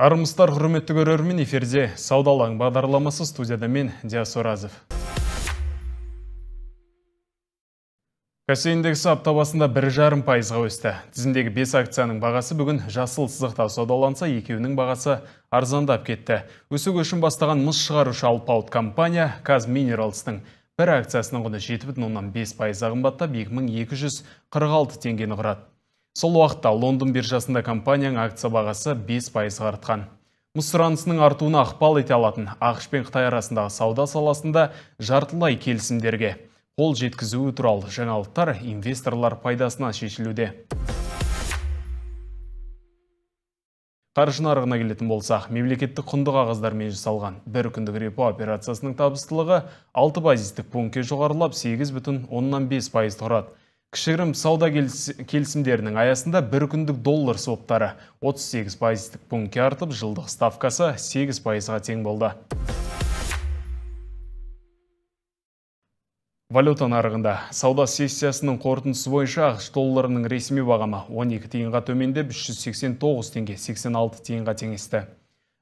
Армыстар құрметті көрермен эфирде сауда бағдарламасы студияда мен диас оразов касе индексі апта басында бір жарым пайызға өсті тізімдегі 5 акцияның бағасы бүгін жасыл сызықта саудаланса екеуінің бағасы арзандап кетті Өсі көшін бастаған мыс шығарушы алпауыт компания Минералстың бір акциясының құны жеті оннан бес пайызға қымбаттап екі құрады Сол уақытта Лондон биржасында компанияның акция бағасы 5 пайызға артқан. Мұз сұранысының артуына ақпал ете алатын ақш пен Қытай арасындағы сауда саласында жартылай келісімдерге қол жеткізуі туралы жаңалықтар инвесторлар пайдасына шешілуде. Қаржы нарығына келетін болсақ, мемлекеттік құнды мен жасалған бір күндік репо операциясының табыстылығы 6 базистік пунктке жоғарылап бүтін 8,5 пайызды құрады кішігірім сауда келісімдерінің аясында бір күндік доллар соптары 38 пайыздық пунктке артып жылдық ставкасы 8 пайызға тең болды валюта нарығында сауда сессиясының қорытындысы бойынша ақш долларының ресми бағамы 12 тенға төменде 389 тенге 86 тенға теңесті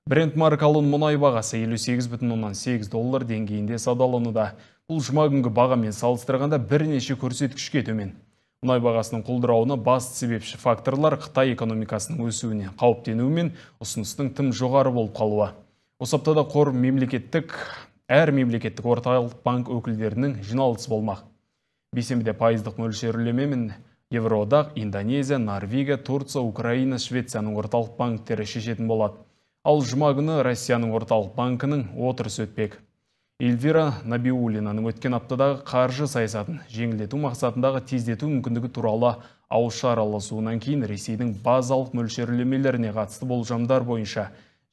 брент маркалы мұнай бағасы 58,8 доллар деңгейінде саудалануда бұл жұма күнгі бағамен салыстырғанда бірнеше көрсеткішке төмен мұнай бағасының құлдырауына басты себепші факторлар қытай экономикасының өсуіне қауіптенуі мен ұсыныстың тым жоғары болып қалуы осы аптада қор мемлекеттік әр мемлекеттік орталық банк өкілдерінің жиналысы болмақ бейсенбіде пайыздық мөлшерлемемен евроодақ индонезия норвегия турция украина швецияның орталық банктері шешетін болады ал жұма күні россияның орталық банкінің отырысы өтпек эльвира набиуллинаның өткен аптадағы қаржы саясатын жеңілдету мақсатындағы тездету мүмкіндігі туралы ауызша араласуынан кейін ресейдің базалық мөлшерлемелеріне қатысты болжамдар бойынша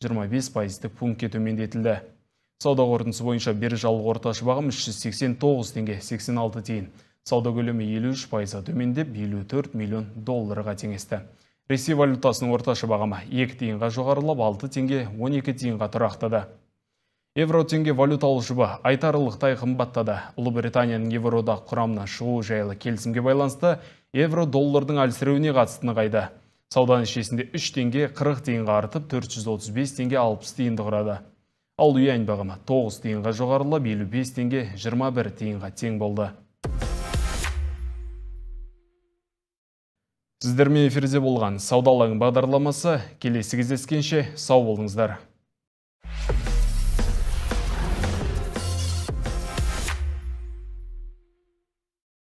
25 пайыздық пунктке төмендетілді сауда қорытындысы бойынша биржалық орташа бағам 389 теңге 86 тиын сауда көлемі 53 пайызға төмендеп 54 миллион долларға теңесті ресей валютасының орташа бағамы екі тиынға жоғарылап алты теңге екі тиынға тұрақтады Евро теңге валюталық жұбы айтарлықтай қымбаттады. Ұлыбританияның евроодақ құрамына шығу жайлы келісімге байланысты евро доллардың әлсіреуіне қатысты нығайды. Сауда нәтижесінде 3 теңге 40 тиынға артып 435 теңге 60 тиынды құрады. Ал юань бағамы 9 тиынға жоғарылап 55 теңге 21 тиынға тең болды. Сіздермен эфирде болған саудалығың бағдарламасы келесі кездескенше сау болыңыздар.